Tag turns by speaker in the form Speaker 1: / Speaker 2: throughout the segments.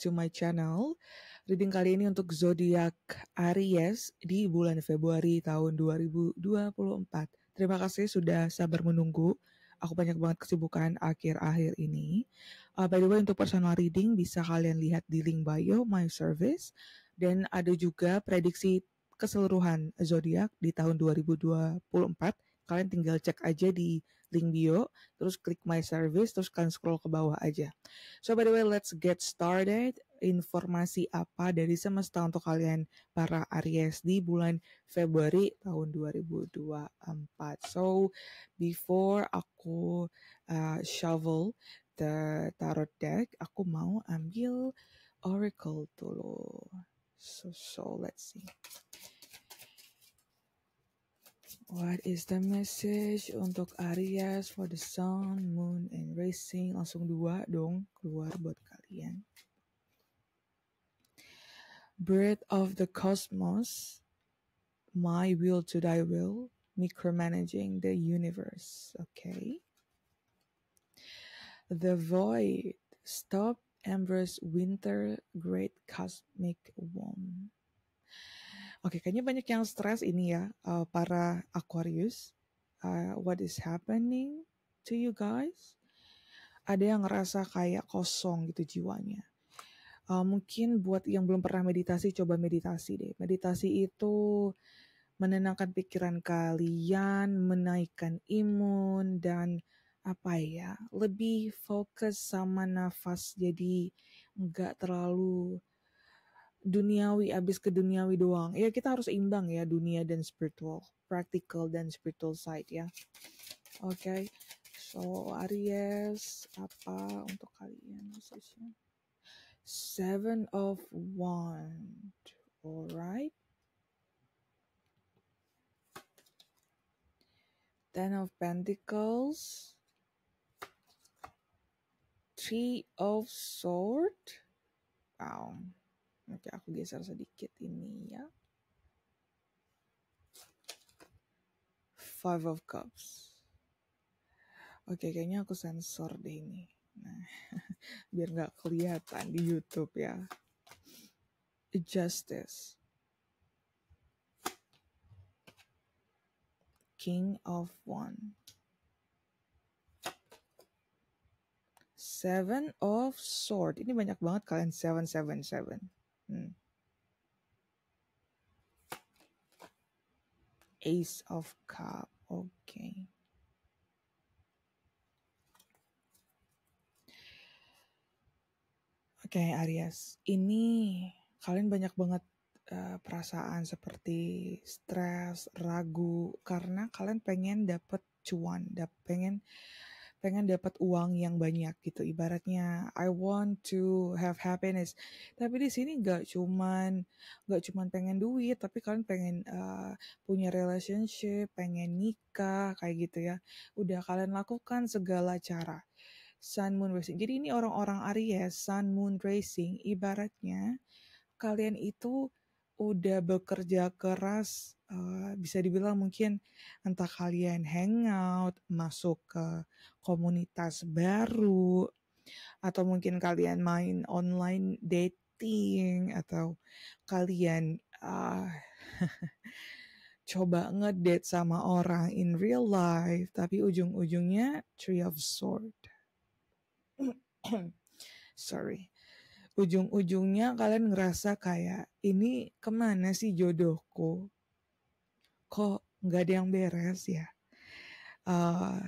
Speaker 1: to my channel. Reading kali ini untuk zodiak Aries di bulan Februari tahun 2024. Terima kasih sudah sabar menunggu. Aku banyak banget kesibukan akhir-akhir ini. Uh, by the way, untuk personal reading bisa kalian lihat di link bio my service. Dan ada juga prediksi keseluruhan zodiak di tahun 2024. Kalian tinggal cek aja di link bio, terus klik my service, terus kalian scroll ke bawah aja. So by the way, let's get started. Informasi apa dari semesta untuk kalian para Aries di bulan Februari tahun 2024. So before aku uh, shovel the tarot deck, aku mau ambil oracle dulu. So so let's see. What is the message untuk Aries for the Sun, Moon, and Rising? Langsung dua dong keluar buat kalian. Breath of the Cosmos, My Will to Thy Will, Micromanaging the Universe. Okay. The Void, Stop Embrace Winter, Great Cosmic Warm. Oke, okay, kayaknya banyak yang stres ini ya, uh, para Aquarius. Uh, what is happening to you guys? Ada yang ngerasa kayak kosong gitu jiwanya. Uh, mungkin buat yang belum pernah meditasi, coba meditasi deh. Meditasi itu menenangkan pikiran kalian, menaikkan imun, dan apa ya lebih fokus sama nafas jadi nggak terlalu duniawi abis ke duniawi doang. Ya kita harus imbang ya dunia dan spiritual, practical dan spiritual side ya. Oke. Okay. So Aries apa untuk kalian khususnya? Seven of Wand. Alright. Ten of Pentacles. Three of Sword. Wow. Oke, aku geser sedikit ini ya. Five of Cups. Oke, kayaknya aku sensor deh ini. Nah, biar nggak kelihatan di YouTube ya. Justice. King of One. Seven of Sword. Ini banyak banget kalian seven seven seven. Hmm. Ace of Cup, oke. Okay. Oke okay, Aries, ini kalian banyak banget uh, perasaan seperti stres, ragu, karena kalian pengen dapet cuan, dap pengen pengen dapat uang yang banyak gitu ibaratnya I want to have happiness tapi di sini nggak cuman nggak cuman pengen duit tapi kalian pengen uh, punya relationship pengen nikah kayak gitu ya udah kalian lakukan segala cara Sun Moon Racing jadi ini orang-orang Aries Sun Moon Racing ibaratnya kalian itu udah bekerja keras uh, bisa dibilang mungkin entah kalian hangout masuk ke komunitas baru atau mungkin kalian main online dating atau kalian uh, coba ngedate sama orang in real life tapi ujung-ujungnya tree of sword sorry ujung-ujungnya kalian ngerasa kayak ini kemana sih jodohku? Kok nggak ada yang beres ya? Uh,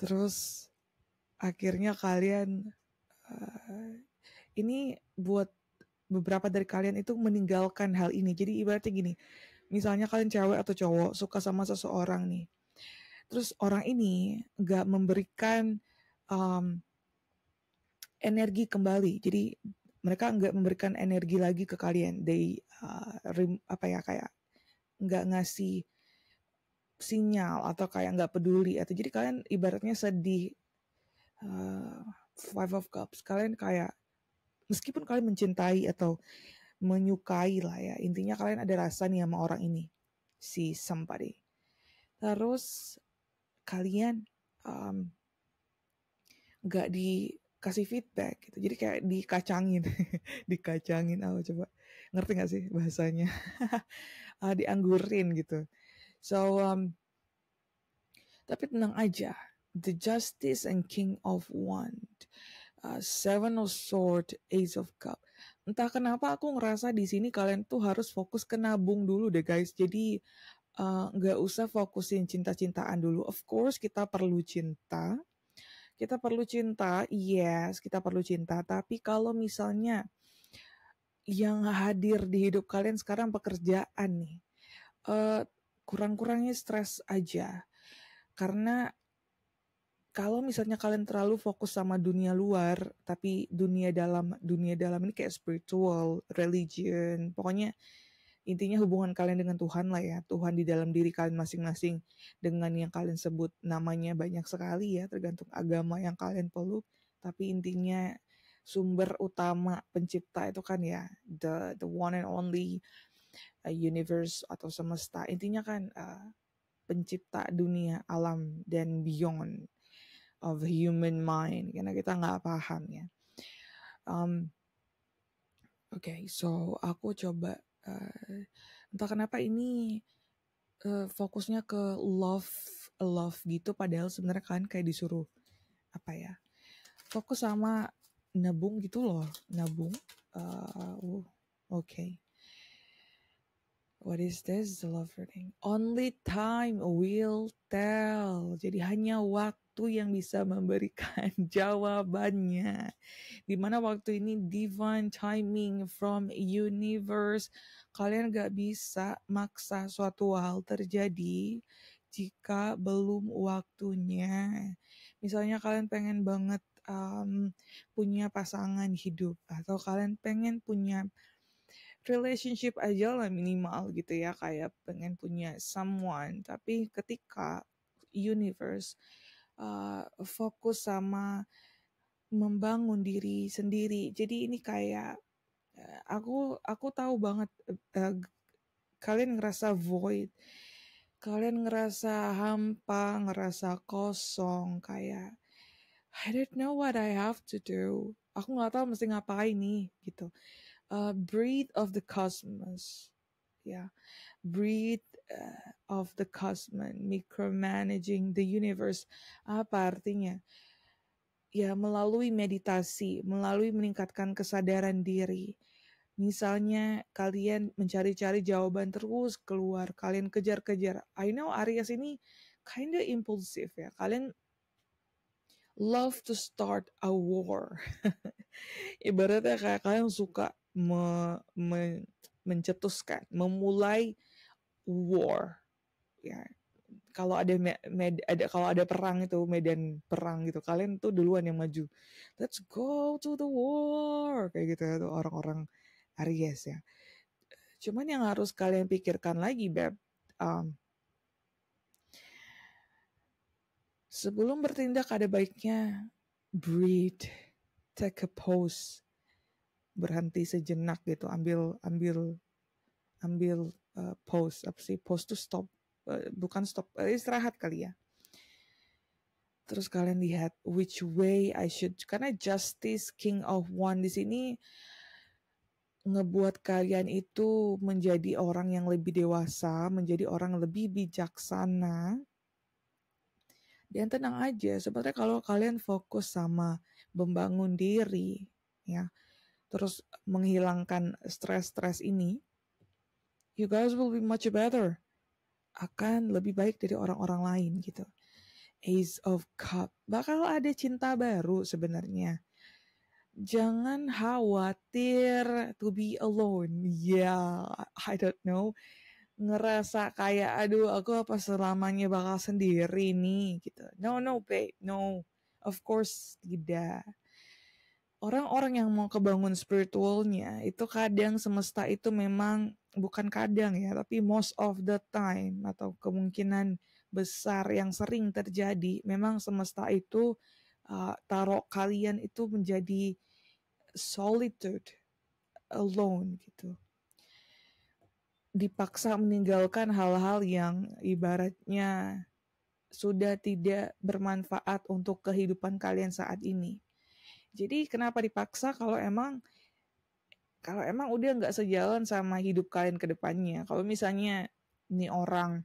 Speaker 1: terus akhirnya kalian uh, ini buat beberapa dari kalian itu meninggalkan hal ini. Jadi ibaratnya gini, misalnya kalian cewek atau cowok suka sama seseorang nih, terus orang ini nggak memberikan um, energi kembali. Jadi mereka nggak memberikan energi lagi ke kalian. They uh, rim, apa ya kayak nggak ngasih sinyal atau kayak nggak peduli atau jadi kalian ibaratnya sedih uh, five of cups kalian kayak meskipun kalian mencintai atau menyukai lah ya intinya kalian ada rasa nih sama orang ini si somebody terus kalian um, nggak di kasih feedback gitu. Jadi kayak dikacangin, dikacangin apa coba ngerti gak sih bahasanya? uh, dianggurin gitu. So um, tapi tenang aja. The Justice and King of Wand, uh, ah, Seven of Sword, Ace of Cup. Entah kenapa aku ngerasa di sini kalian tuh harus fokus ke nabung dulu deh guys. Jadi ah, nggak uh, usah fokusin cinta-cintaan dulu. Of course kita perlu cinta, kita perlu cinta, yes, kita perlu cinta. Tapi kalau misalnya yang hadir di hidup kalian sekarang pekerjaan nih, uh, kurang-kurangnya stres aja. Karena kalau misalnya kalian terlalu fokus sama dunia luar, tapi dunia dalam dunia dalam ini kayak spiritual, religion, pokoknya intinya hubungan kalian dengan Tuhan lah ya Tuhan di dalam diri kalian masing-masing dengan yang kalian sebut namanya banyak sekali ya tergantung agama yang kalian peluk tapi intinya sumber utama pencipta itu kan ya the the one and only uh, universe atau semesta intinya kan uh, pencipta dunia alam dan beyond of human mind karena kita nggak paham ya um, Oke, okay, so aku coba uh, entah kenapa ini uh, fokusnya ke love love gitu padahal sebenarnya kan kayak disuruh apa ya fokus sama nabung gitu loh nabung uh, uh oke okay. What is this love reading? Only time will tell. Jadi hanya waktu yang bisa memberikan jawabannya. Dimana waktu ini divine timing from universe. Kalian gak bisa maksa suatu hal terjadi jika belum waktunya. Misalnya kalian pengen banget um, punya pasangan hidup atau kalian pengen punya relationship aja lah minimal gitu ya kayak pengen punya someone tapi ketika universe uh, fokus sama membangun diri sendiri jadi ini kayak eh, aku aku tahu banget uh, kalian ngerasa void kalian ngerasa hampa ngerasa kosong kayak I don't know what I have to do aku nggak tahu mesti ngapain nih gitu uh, of the cosmos yeah breed uh, of the cosmos micromanaging the universe apa artinya ya melalui meditasi melalui meningkatkan kesadaran diri Misalnya kalian mencari-cari jawaban terus keluar, kalian kejar-kejar. I know Aries ini kind of impulsif ya. Kalian love to start a war. Ibaratnya kayak kalian suka me, me, mencetuskan, memulai war. Ya, kalau ada med, ada kalau ada perang itu medan perang gitu, kalian tuh duluan yang maju. Let's go to the war kayak gitu tuh orang-orang Aries ya. Cuman yang harus kalian pikirkan lagi, beb. Um, sebelum bertindak ada baiknya breathe, take a pause, berhenti sejenak gitu ambil ambil ambil uh, pause apa sih pause to stop uh, bukan stop uh, istirahat kali ya terus kalian lihat which way I should karena justice king of one di sini ngebuat kalian itu menjadi orang yang lebih dewasa, menjadi orang lebih bijaksana. Dan tenang aja, sebenarnya kalau kalian fokus sama membangun diri, ya, terus menghilangkan stres-stres ini, you guys will be much better. Akan lebih baik dari orang-orang lain gitu. Ace of Cup. Bakal ada cinta baru sebenarnya. Jangan khawatir to be alone. Ya, yeah, I don't know. Ngerasa kayak, aduh aku apa selamanya bakal sendiri nih gitu. No, no babe, no. Of course tidak orang-orang yang mau kebangun spiritualnya itu kadang semesta itu memang bukan kadang ya tapi most of the time atau kemungkinan besar yang sering terjadi memang semesta itu uh, taruh kalian itu menjadi solitude alone gitu dipaksa meninggalkan hal-hal yang ibaratnya sudah tidak bermanfaat untuk kehidupan kalian saat ini jadi kenapa dipaksa kalau emang kalau emang udah nggak sejalan sama hidup kalian ke depannya. Kalau misalnya ini orang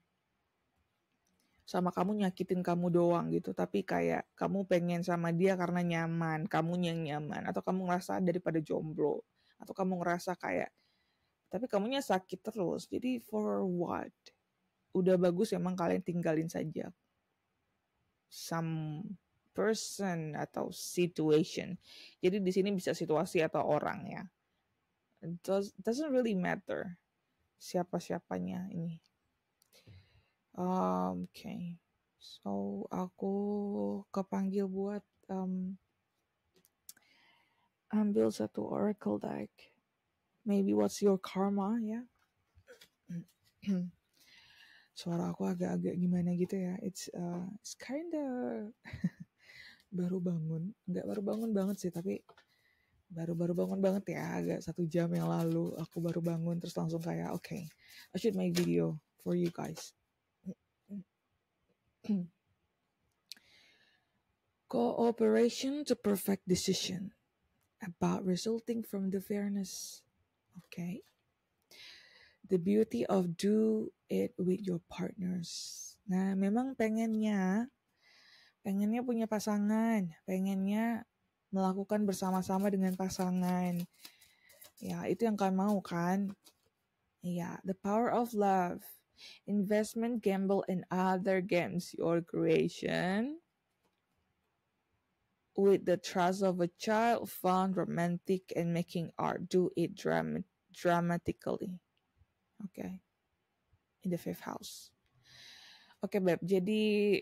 Speaker 1: sama kamu nyakitin kamu doang gitu, tapi kayak kamu pengen sama dia karena nyaman, kamu yang nyaman, atau kamu ngerasa daripada jomblo, atau kamu ngerasa kayak, tapi kamunya sakit terus, jadi for what? Udah bagus emang kalian tinggalin saja. Some person atau situation. Jadi di sini bisa situasi atau orang ya. does, doesn't really matter siapa-siapanya ini. Um, Oke. Okay. So aku kepanggil buat um, ambil satu oracle deck. Maybe what's your karma ya? Yeah? Suara aku agak-agak gimana gitu ya. It's uh, it's kinda baru bangun nggak baru bangun banget sih tapi baru-baru bangun banget ya agak satu jam yang lalu aku baru bangun terus langsung kayak oke okay, I shoot my video for you guys cooperation to perfect decision about resulting from the fairness okay the beauty of do it with your partners nah memang pengennya pengennya punya pasangan, pengennya melakukan bersama-sama dengan pasangan. Ya, itu yang kalian mau kan? Ya, the power of love. Investment, gamble, and other games your creation with the trust of a child, fun, romantic, and making art. Do it dram dramatically. Oke. Okay. In the fifth house. Oke, okay, Beb. Jadi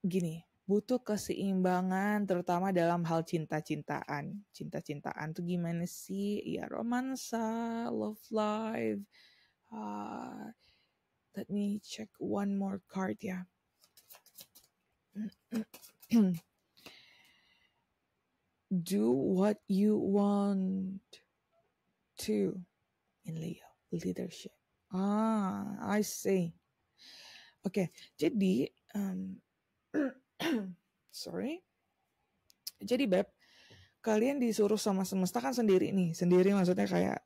Speaker 1: gini butuh keseimbangan terutama dalam hal cinta-cintaan. Cinta-cintaan tuh gimana sih? Ya romansa, love life. Uh, let me check one more card ya. Do what you want to in Leo leadership. Ah, I see. Oke, okay, jadi um, Sorry. Jadi Beb, kalian disuruh sama semesta kan sendiri nih. Sendiri maksudnya kayak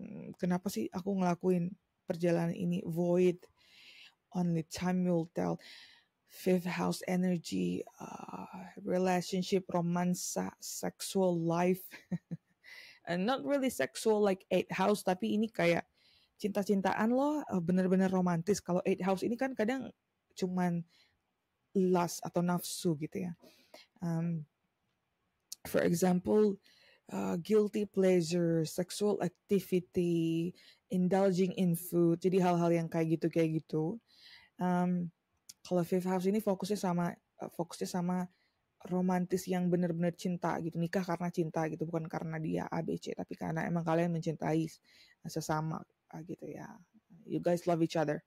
Speaker 1: hmm, kenapa sih aku ngelakuin perjalanan ini void only time will tell fifth house energy uh, relationship romansa sexual life and not really sexual like eight house tapi ini kayak cinta-cintaan loh uh, bener-bener romantis kalau eight house ini kan kadang cuman lust atau nafsu gitu ya. Um, for example, uh, guilty pleasure, sexual activity, indulging in food, jadi hal-hal yang kayak gitu kayak gitu. Um, kalau Fifth House ini fokusnya sama eh, fokusnya sama romantis yang benar-benar cinta gitu nikah karena cinta gitu bukan karena dia ABC tapi karena emang kalian mencintai eh, sesama gitu ya you guys love each other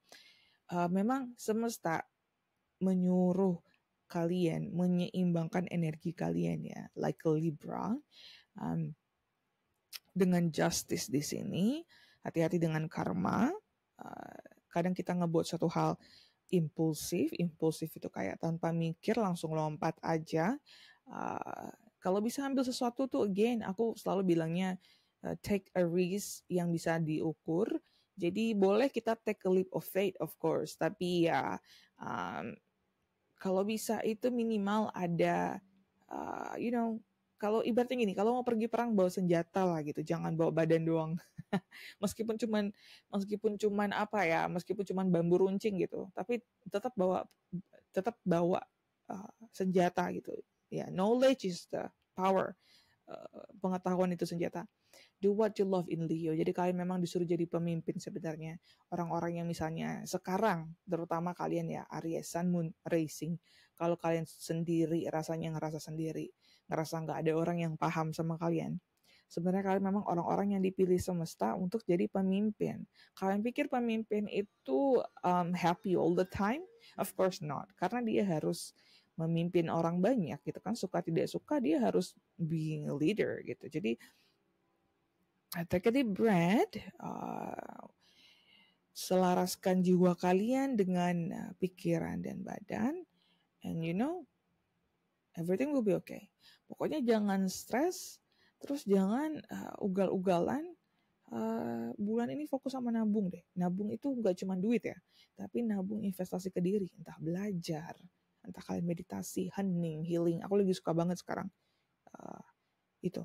Speaker 1: uh, memang semesta menyuruh kalian menyeimbangkan energi kalian ya, like a Libra. Um, dengan justice di sini, hati-hati dengan karma. Uh, kadang kita ngebuat satu hal impulsif, impulsif itu kayak tanpa mikir langsung lompat aja. Uh, kalau bisa ambil sesuatu tuh again, aku selalu bilangnya uh, take a risk yang bisa diukur. Jadi boleh kita take a leap of faith of course, tapi ya um, kalau bisa itu minimal ada uh, you know kalau ibaratnya gini, kalau mau pergi perang bawa senjata lah gitu, jangan bawa badan doang. meskipun cuman meskipun cuman apa ya, meskipun cuman bambu runcing gitu, tapi tetap bawa tetap bawa uh, senjata gitu. Ya, yeah, knowledge is the power. Uh, pengetahuan itu senjata do what you love in Leo. Jadi kalian memang disuruh jadi pemimpin sebenarnya. Orang-orang yang misalnya sekarang, terutama kalian ya Aries Sun Moon Racing. Kalau kalian sendiri rasanya ngerasa sendiri, ngerasa nggak ada orang yang paham sama kalian. Sebenarnya kalian memang orang-orang yang dipilih semesta untuk jadi pemimpin. Kalian pikir pemimpin itu um, happy all the time? Of course not. Karena dia harus memimpin orang banyak gitu kan. Suka tidak suka dia harus being a leader gitu. Jadi Terkait bread, uh, selaraskan jiwa kalian dengan uh, pikiran dan badan, and you know, everything will be okay. Pokoknya jangan stres, terus jangan uh, ugal-ugalan. Uh, bulan ini fokus sama nabung deh. Nabung itu gak cuma duit ya, tapi nabung investasi ke diri, entah belajar, entah kalian meditasi, hening, healing. Aku lagi suka banget sekarang uh, itu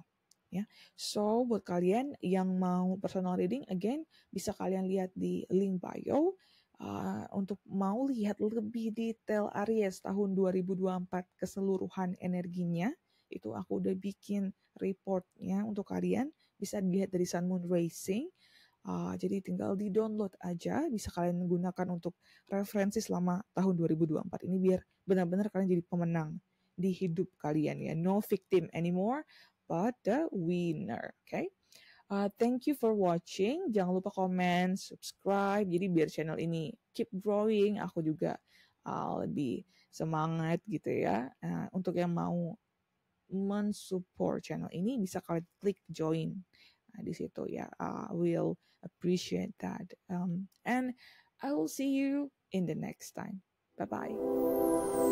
Speaker 1: ya. So buat kalian yang mau personal reading again bisa kalian lihat di link bio uh, untuk mau lihat lebih detail Aries tahun 2024 keseluruhan energinya itu aku udah bikin reportnya untuk kalian bisa dilihat dari Sun Moon Racing. Uh, ah, jadi tinggal di download aja bisa kalian gunakan untuk referensi selama tahun 2024 ini biar benar-benar kalian jadi pemenang di hidup kalian ya no victim anymore The winner. Oke. Okay? Uh, thank you for watching. Jangan lupa komen, subscribe. Jadi biar channel ini keep growing. Aku juga uh, lebih semangat gitu ya. Uh, untuk yang mau mensupport channel ini bisa kalian klik join uh, di situ ya. I uh, will appreciate that. Um, and I will see you in the next time. Bye bye.